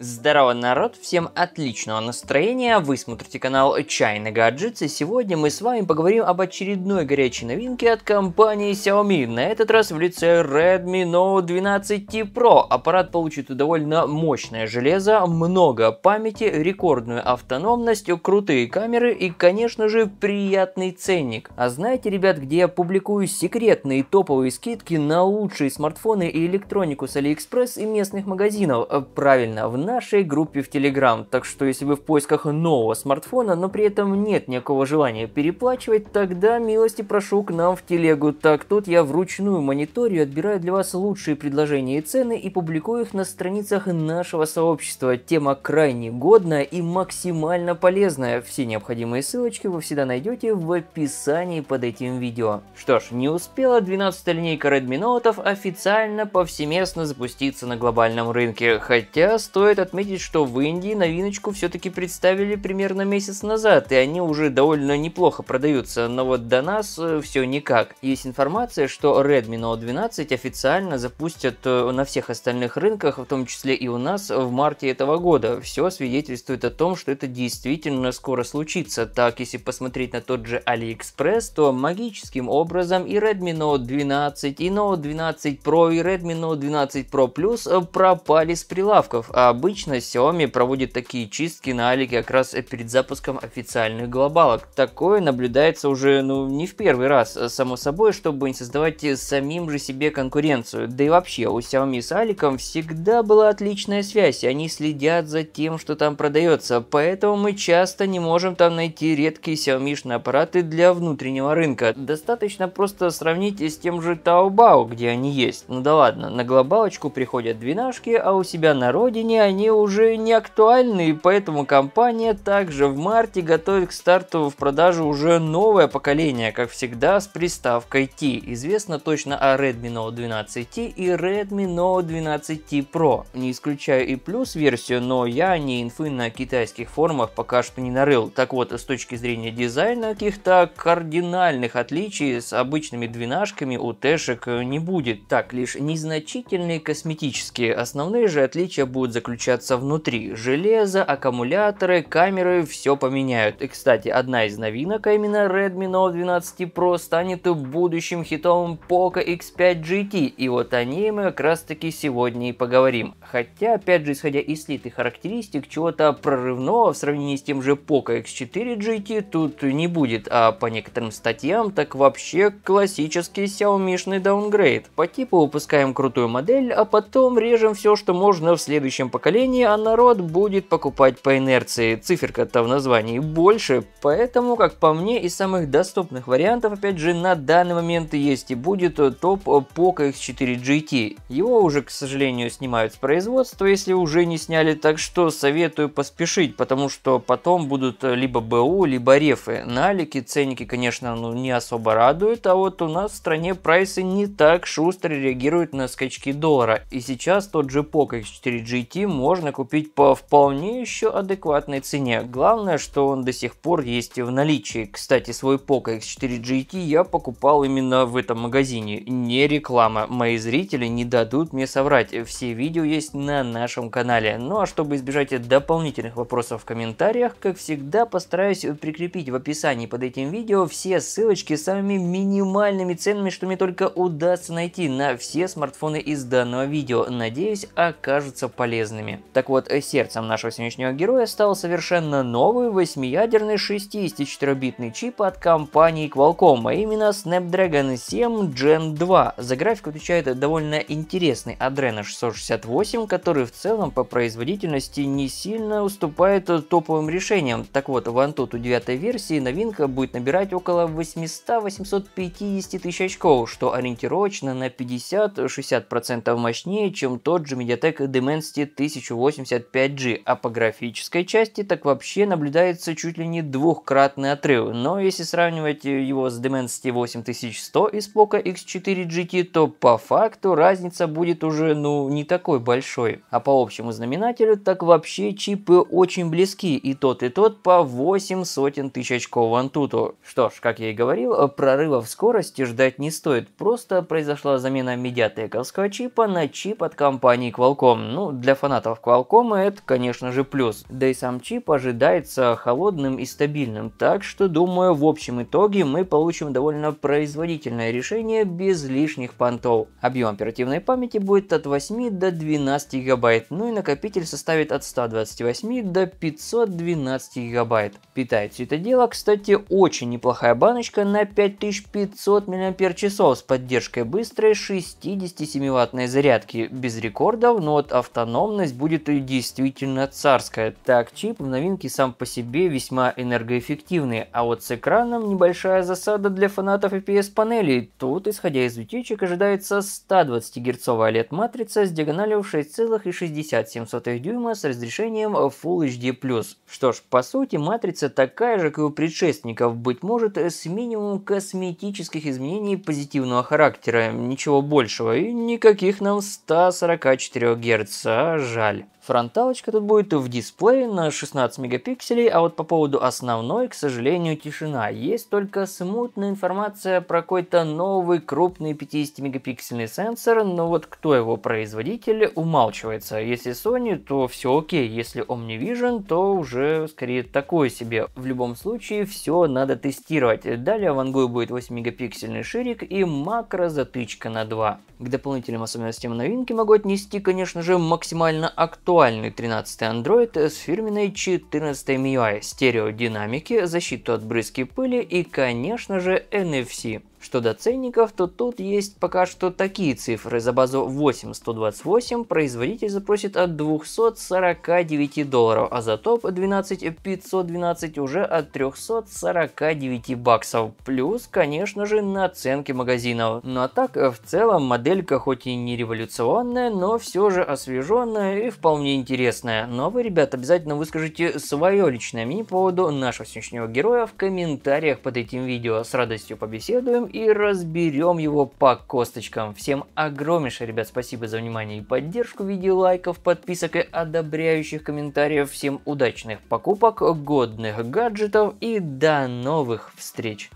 Здорово, народ! Всем отличного настроения! Вы смотрите канал Чай на и сегодня мы с вами поговорим об очередной горячей новинке от компании Xiaomi, на этот раз в лице Redmi Note 12 T Pro. Аппарат получит довольно мощное железо, много памяти, рекордную автономность, крутые камеры и, конечно же, приятный ценник. А знаете, ребят, где я публикую секретные топовые скидки на лучшие смартфоны и электронику с AliExpress и местных магазинов? Правильно, в нашей группе в Telegram, так что если вы в поисках нового смартфона, но при этом нет никакого желания переплачивать, тогда милости прошу к нам в телегу, так тут я вручную мониторю, отбираю для вас лучшие предложения и цены и публикую их на страницах нашего сообщества. Тема крайне годная и максимально полезная. Все необходимые ссылочки вы всегда найдете в описании под этим видео. Что ж, не успела 12 линейка Redmi Note официально повсеместно запуститься на глобальном рынке, хотя стоит стоит отметить, что в Индии новиночку все-таки представили примерно месяц назад, и они уже довольно неплохо продаются, но вот до нас э, все никак. Есть информация, что Redmi Note 12 официально запустят э, на всех остальных рынках, в том числе и у нас, в марте этого года. Все свидетельствует о том, что это действительно скоро случится. Так, если посмотреть на тот же AliExpress, то магическим образом и Redmi Note 12, и Note 12 Pro, и Redmi Note 12 Pro Plus э, пропали с прилавков, а об Обычно Xiaomi проводит такие чистки на Алике как раз перед запуском официальных глобалок. Такое наблюдается уже ну, не в первый раз, а само собой, чтобы не создавать самим же себе конкуренцию. Да и вообще, у Xiaomi с Аликом всегда была отличная связь, и они следят за тем, что там продается, поэтому мы часто не можем там найти редкие Xiaomi аппараты для внутреннего рынка. Достаточно просто сравнить с тем же Taobao, где они есть. Ну да ладно, на глобалочку приходят двенашки, а у себя на родине они они уже не актуальны, и поэтому компания также в марте готовит к старту в продажу уже новое поколение, как всегда с приставкой T. Известно точно о Redmi Note 12T и Redmi Note 12T Pro. Не исключаю и плюс версию, но я не инфы на китайских форумах пока что не нарыл. Так вот, с точки зрения дизайна, каких-то кардинальных отличий с обычными двенашками у Тэшек не будет. Так, лишь незначительные косметические. Основные же отличия будут заключены заключаться внутри. Железо, аккумуляторы, камеры, все поменяют. И, кстати, одна из новинок, а именно Redmi Note 12 Pro, станет будущим хитом Poco X5 GT. И вот о ней мы как раз таки сегодня и поговорим. Хотя, опять же, исходя из слитых характеристик, чего-то прорывного в сравнении с тем же Poco X4 GT тут не будет, а по некоторым статьям так вообще классический Xiaomi-шный даунгрейд. По типу выпускаем крутую модель, а потом режем все, что можно в следующем поколении поколения, а народ будет покупать по инерции. Циферка-то в названии больше, поэтому, как по мне, из самых доступных вариантов, опять же, на данный момент есть и будет топ Poco X4 GT. Его уже, к сожалению, снимают с производства, если уже не сняли, так что советую поспешить, потому что потом будут либо БУ, либо рефы. Налики, ценники, конечно, ну, не особо радуют, а вот у нас в стране прайсы не так шустро реагируют на скачки доллара. И сейчас тот же Poco X4 GT можно купить по вполне еще адекватной цене. Главное, что он до сих пор есть в наличии. Кстати, свой Poco X4 GT я покупал именно в этом магазине. Не реклама. Мои зрители не дадут мне соврать. Все видео есть на нашем канале. Ну а чтобы избежать дополнительных вопросов в комментариях, как всегда, постараюсь прикрепить в описании под этим видео все ссылочки с самыми минимальными ценами, что мне только удастся найти на все смартфоны из данного видео. Надеюсь, окажутся полезными. Так вот, сердцем нашего сегодняшнего героя стал совершенно новый восьмиядерный 64-битный чип от компании Qualcomm, а именно Snapdragon 7 Gen 2. За графику отвечает довольно интересный Adreno 668, который в целом по производительности не сильно уступает топовым решениям. Так вот, в Antutu 9 версии новинка будет набирать около 800-850 тысяч очков, что ориентировочно на 50-60% мощнее, чем тот же MediaTek Dimensity 1000 1085G, а по графической части так вообще наблюдается чуть ли не двухкратный отрыв. Но если сравнивать э, его с Dimensity 8100 из Poco X4 GT, то по факту разница будет уже ну не такой большой. А по общему знаменателю так вообще чипы очень близки, и тот и тот по 8 сотен тысяч очков Antutu. Что ж, как я и говорил, э, прорыва в скорости ждать не стоит, просто произошла замена медиатековского чипа на чип от компании Qualcomm. Ну, для фанатов фанатов Qualcomm это, конечно же, плюс. Да и сам чип ожидается холодным и стабильным, так что, думаю, в общем итоге мы получим довольно производительное решение без лишних понтов. Объем оперативной памяти будет от 8 до 12 гигабайт, ну и накопитель составит от 128 до 512 гигабайт. Питает все это дело, кстати, очень неплохая баночка на 5500 мАч с поддержкой быстрой 67 ваттной зарядки, без рекордов, но вот автономность будет и действительно царская. Так, чип в новинке сам по себе весьма энергоэффективный, а вот с экраном небольшая засада для фанатов FPS панелей. Тут, исходя из утечек, ожидается 120 герцовая OLED матрица с диагональю 6,67 дюйма с разрешением Full HD+. Что ж, по сути, матрица такая же, как и у предшественников, быть может, с минимумом косметических изменений позитивного характера, ничего большего и никаких нам 144 Гц, а жаль жаль. Фронталочка тут будет в дисплее на 16 мегапикселей, а вот по поводу основной, к сожалению, тишина. Есть только смутная информация про какой-то новый крупный 50-мегапиксельный сенсор, но вот кто его производитель умалчивается. Если Sony, то все окей, если Omnivision, то уже скорее такое себе. В любом случае, все надо тестировать. Далее в Ангую будет 8-мегапиксельный ширик и макро-затычка на 2. К дополнительным особенностям новинки могу отнести, конечно же, максимально актуально виртуальный 13 Android с фирменной 14-й MIUI, стереодинамики, защиту от брызги пыли и, конечно же, NFC. Что до ценников, то тут есть пока что такие цифры. За базу 8128 производитель запросит от 249 долларов, а за топ 12512 уже от 349 баксов. Плюс, конечно же, наценки магазинов. Ну а так, в целом, моделька хоть и не революционная, но все же освеженная и вполне интересная. Но ну а вы, ребят, обязательно выскажите свое личное мнение по поводу нашего сегодняшнего героя в комментариях под этим видео. С радостью побеседуем и разберем его по косточкам. Всем огромнейшее, ребят, спасибо за внимание и поддержку в виде лайков, подписок и одобряющих комментариев. Всем удачных покупок, годных гаджетов и до новых встреч!